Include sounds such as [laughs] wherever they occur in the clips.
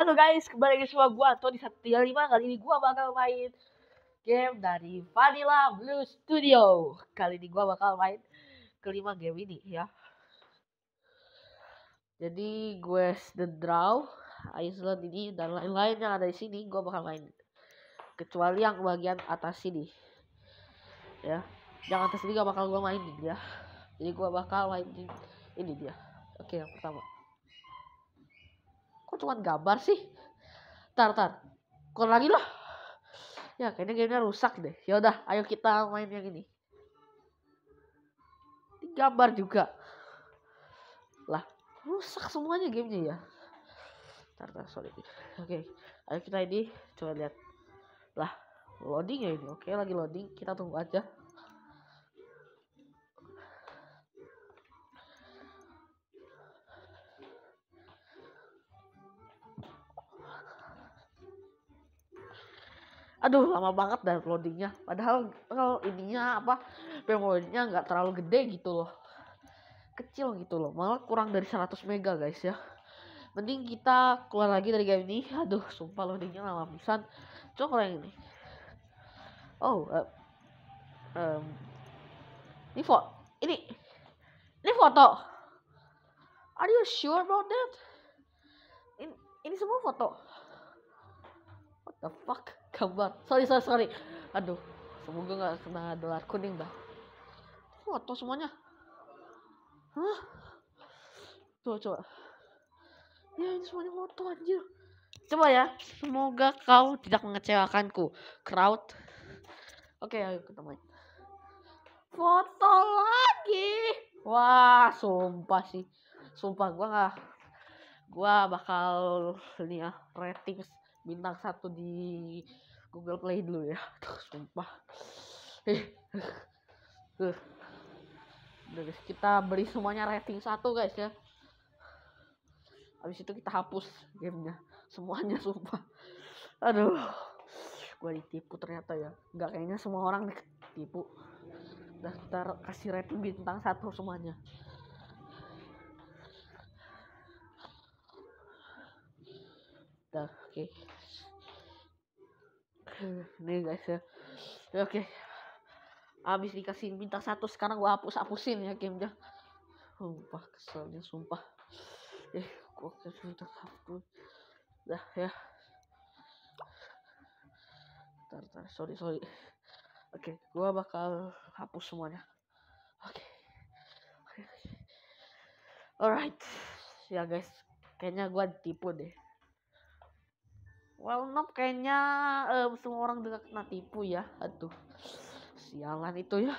Halo guys, kembali lagi sama gua Tony Satria 5 Kali ini gua bakal main game dari Vanilla Blue Studio Kali ini gua bakal main kelima game ini ya Jadi gue The Draw, Iceland ini dan lain-lain yang ada di sini gua bakal main Kecuali yang bagian atas sini Ya, yang atas ini gak bakal gua mainin ya Jadi gua bakal mainin ini dia Oke yang pertama cuman gambar sih tar tar kon lagi loh ya kayaknya gamenya rusak deh ya udah ayo kita main yang ini gambar juga lah rusak semuanya gamenya ya tar tar sorry oke okay. ayo kita ini coba lihat lah loading ya ini oke okay, lagi loading kita tunggu aja aduh lama banget dan loadingnya padahal kalau ininya apa memorinya nggak terlalu gede gitu loh kecil gitu loh malah kurang dari 100 mega guys ya mending kita keluar lagi dari game ini aduh sumpah loadingnya lama pisan coba yang ini oh uh, um, ini foto ini ini foto are you sure about that ini, ini semua foto what the fuck gambar sorry sorry sorry aduh semoga nggak kena dolar kuning dah foto semuanya hah tuh coba ya ini semuanya foto anjir coba ya semoga kau tidak mengecewakanku crowd oke okay, ayo kita main foto lagi wah sumpah sih sumpah gua nggak gua bakal nih ya ratings bintang satu di Google Play dulu ya Tuh, [laughs] sumpah eh, eh, eh. guys, kita beri semuanya rating satu guys ya. Habis itu kita hapus gamenya. Semuanya [laughs] sumpah. Aduh. Gua ditipu ternyata ya. Gak kayaknya semua orang ditipu. Udah Ntar kasih rating bintang satu semuanya. oke. Ini guys ya. Oke. Okay. Abis dikasih bintang satu sekarang gua hapus hapusin ya gamenya. Sumpah keselnya sumpah. Eh, gua kasih bintang satu. Dah ya. Tar, tar, sorry, sorry. Oke, okay, gua bakal hapus semuanya. Oke. Okay. Alright. Ya guys, kayaknya gua tipu deh. Well, no, kayaknya uh, semua orang udah kena tipu ya. Aduh, sialan itu ya.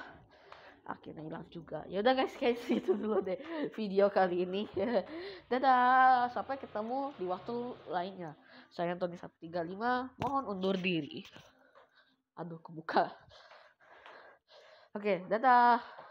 Akhirnya hilang juga. Ya udah guys, guys [laughs] itu dulu deh video kali ini. [laughs] Dadah, sampai ketemu di waktu lainnya. Saya Tony 135, mohon undur diri. Aduh, kebuka. Oke, okay, dadah.